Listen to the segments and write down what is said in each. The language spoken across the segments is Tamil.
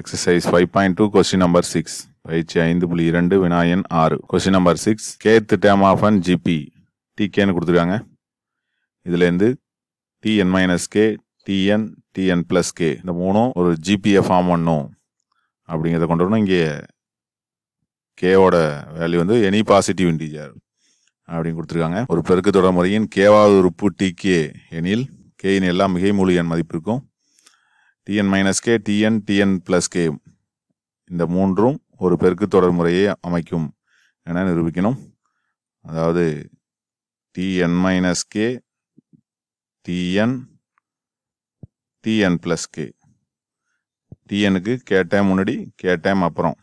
exercise five point two question number six பயிற்சி ஐந்து புள்ளி இரண்டு வினாயன் ஆறு question number six kth term of an GP டிகேன்னு கொடுத்துருக்காங்க இதுலேருந்து TN minus K TN TN plus K இந்த மூணும் ஒரு ஜிபியை ஃபார்ம் பண்ணும் அப்படிங்கிறத கொண்டு வரணும் இங்கே கேவோட வேல்யூ வந்து எனி பாசிட்டிவ் இன்டீஜர் அப்படின்னு கொடுத்துருக்காங்க ஒரு பெருக்கு தொடர் முறையின் கேவாவது உறுப்பு டிகே எனில் கேயின் எல்லாம் மிகை மூலியன் மதிப்பிற்கும் TN minus K TN TN plus K இந்த மூன்றும் ஒரு பெருக்கு தொடர் முறையை அமைக்கும் என நிரூபிக்கணும் அதாவது TN minus K TN TN plus K டிஎனுக்கு கே டைம் முன்னாடி கே டைம் அப்புறம்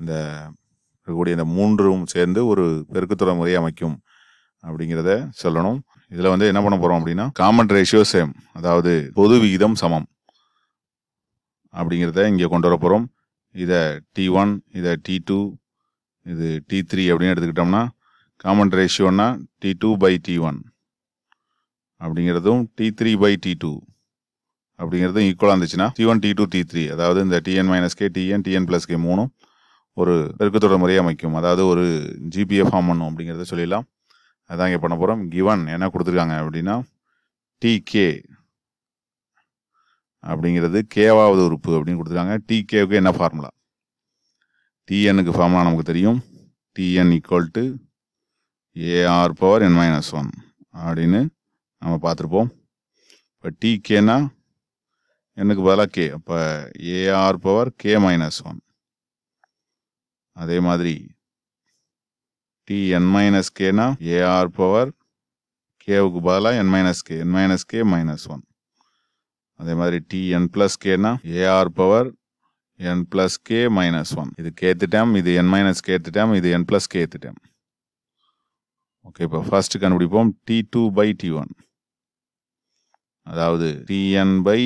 இந்த இருக்கக்கூடிய இந்த மூன்றும் சேர்ந்து ஒரு தொடர் முறையை அமைக்கும் அப்படிங்கிறத சொல்லணும் இதில் வந்து என்ன பண்ண போகிறோம் அப்படின்னா காமன் ரேஷியோ சேம் அதாவது பொது விகிதம் சமம் அப்படிங்கிறத இங்கே கொண்டு வர போகிறோம் இதை டி ஒன் இதை டி டூ இது டி த்ரீ அப்படின்னு எடுத்துக்கிட்டோம்னா காமன் ரேஷியோன்னா T two by T one அப்படிங்கிறதும் T three by T two அப்படிங்கிறதும் ஈக்குவலாக இருந்துச்சுன்னா T one T two T three அதாவது இந்த TN minus K TN TN plus K மூணும் ஒரு பெருக்கத்தோட முறையாக அமைக்கும் அதாவது ஒரு ஜிபிஎஃப் ஃபார்ம் பண்ணும் அப்படிங்கிறத சொல்லிடலாம் அதான் இங்கே பண்ண போகிறோம் கிவன் என்ன கொடுத்துருக்காங்க அப்படின்னா டிகே அப்படிங்கிறது கேவாவது உறுப்பு அப்படின்னு கொடுத்துருக்காங்க டி கேவுக்கு என்ன ஃபார்முலா டிஎனுக்கு ஃபார்முலா நமக்கு தெரியும் TN equal to AR power N minus one அப்படின்னு நம்ம பார்த்துருப்போம் இப்போ டி கேனா எனக்கு பதிலாக கே அப்போ AR power K minus one அதே மாதிரி டி என் மைனஸ் கேனா ஏஆர் பவர் கேவுக்கு பதிலாக N minus K N minus K minus one அதே மாதிரி டி என் பிளஸ் கேனா AR power N plus K minus one இது கேத்து டேம் இது என் மைனஸ் கேத்து டேம் இது N plus kth term okay இப்போ ஃபர்ஸ்ட் கண்டுபிடிப்போம் T two by T one அதாவது N by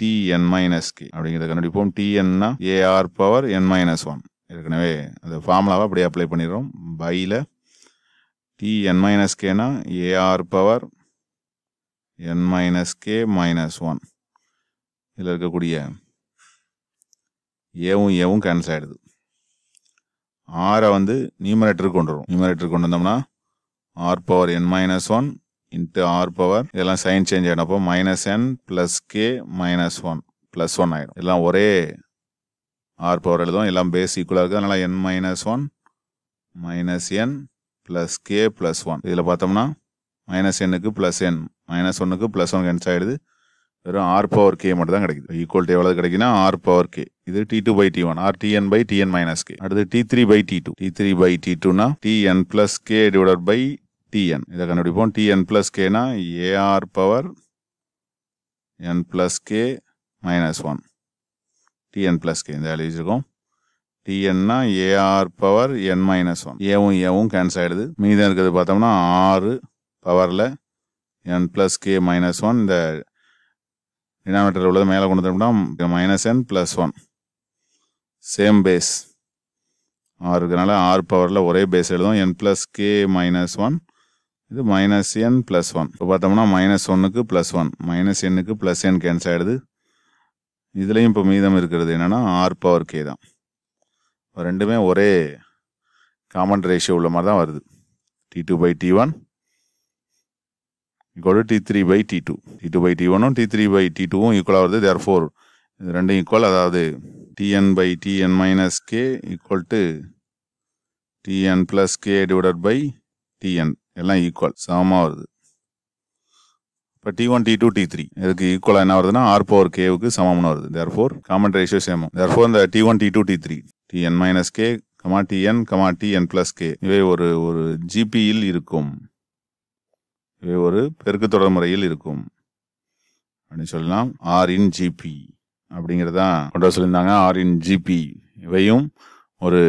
TN minus K அப்படிங்கிறத கண்டுபிடிப்போம் டிஎன்னா AR power N minus one ஏற்கனவே அந்த ஃபார்முலாவை அப்படியே அப்ளை பண்ணிடுறோம் பையில் டி என் மைனஸ் கேனா AR power N minus K minus one இதில் இருக்கக்கூடிய ஏவும் ஏவும் கேன்சல் ஆகிடுது ஆரை வந்து நியூமரேட்டருக்கு கொண்டு வரும் நியூமரேட்டருக்கு கொண்டு வந்தோம்னா R power N minus one into R power இதெல்லாம் சைன் சேஞ்ச் ஆகினப்போ minus N plus K minus one plus one ஆகிடும் எல்லாம் ஒரே ஆர் பவர் எழுதும் எல்லாம் பேஸ் ஈக்குவலாக இருக்குது அதனால் N minus one minus N plus K plus one இதில் பார்த்தோம்னா மைனஸ் எண்ணுக்கு ப்ளஸ் என் மைனஸ் ஒன்னுக்கு ப்ளஸ் ஒன் கேன்சல் ஆகிடுது வெறும் ஆர் பவர் கே மட்டும் தான் கிடைக்குது ஈக்குவல் டு எவ்வளோ கிடைக்குன்னா ஆர் பவர் கே இது T two by T one R N by TN minus K அடுத்து T three by T two T three by T டூனா TN plus K divide by TN இதை கண்டுபிடிப்போம் டிஎன் பிளஸ் கேனா AR power N plus K minus one TN plus K இந்த வேல்யூ வச்சுருக்கோம் டிஎன்னா AR power N minus one ஏவும் ஏவும் கேன்சல் ஆகிடுது மீதம் இருக்கிறது பார்த்தோம்னா ஆறு பவரில் என் ப்ளஸ் கே மைனஸ் ஒன் இந்த டினாமினேட்டர் உள்ளது மேலே கொண்டு வந்துட்டோம்னா minus N plus one same base R இருக்கிறனால ஆர் பவரில் ஒரே பேஸ் எழுதும் N plus K minus one இது மைனஸ் என் ப்ளஸ் ஒன் இப்போ பார்த்தோம்னா மைனஸ் ஒன்னுக்கு ப்ளஸ் ஒன் மைனஸ் எண்ணுக்கு ப்ளஸ் என் கேன்சல் ஆகிடுது இதுலேயும் இப்போ மீதம் இருக்கிறது என்னென்னா ஆர் பவர் கே தான் ரெண்டுமே ஒரே காமன் ரேஷியோ உள்ள மாதிரி தான் வருது T two by T one equal to T three by T two T two by T ஒனும் டி த்ரீ பை டி டூவும் ஈக்குவலாக வருது தேர் ஃபோர் இது ரெண்டும் ஈக்குவல் அதாவது TN by TN minus K equal to TN plus K divided by TN எல்லாம் ஈக்குவல் சமமாக வருது இப்போ T one T two T three இதுக்கு ஈக்குவலாக என்ன வருதுன்னா ஆர் பவர் கேவுக்கு சமம்னு வருது தேர் ஃபோர் காமன் ரேஷியோ சேமும் தேர் ஃபோர் இந்த T one T two T three TN minus K comma TN comma TN plus K இவை ஒரு ஒரு ஜிபியில் இருக்கும் இவை ஒரு பெருக்கு தொடர் முறையில் இருக்கும் அப்படின்னு சொல்லலாம் ஆர் ஜிபி அப்படிங்கிறதான் கொண்டு சொல்லியிருந்தாங்க ஆர் ஜிபி இவையும் ஒரு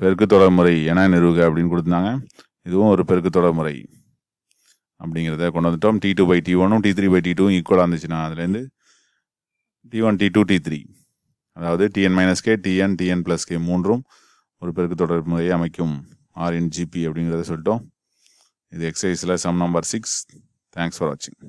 பெருக்கு தொடர் முறை என நிறுவுக அப்படின்னு கொடுத்துருந்தாங்க இதுவும் ஒரு பெருக்கு தொடர் முறை அப்படிங்கிறத கொண்டு வந்துட்டோம் டி டூ பை டி ஒனும் டி த்ரீ பை டி டூவும் ஈக்குவலாக இருந்துச்சுன்னா அதுலேருந்து T one T two T three அதாவது TN minus K TN TN plus K மூன்றும் ஒரு பெருக்கு தொடர் முறையை அமைக்கும் ஜிபி அப்படிங்கிறத சொல்லிட்டோம் ఇది ఎక్సైజ్లో sum number six thanks for watching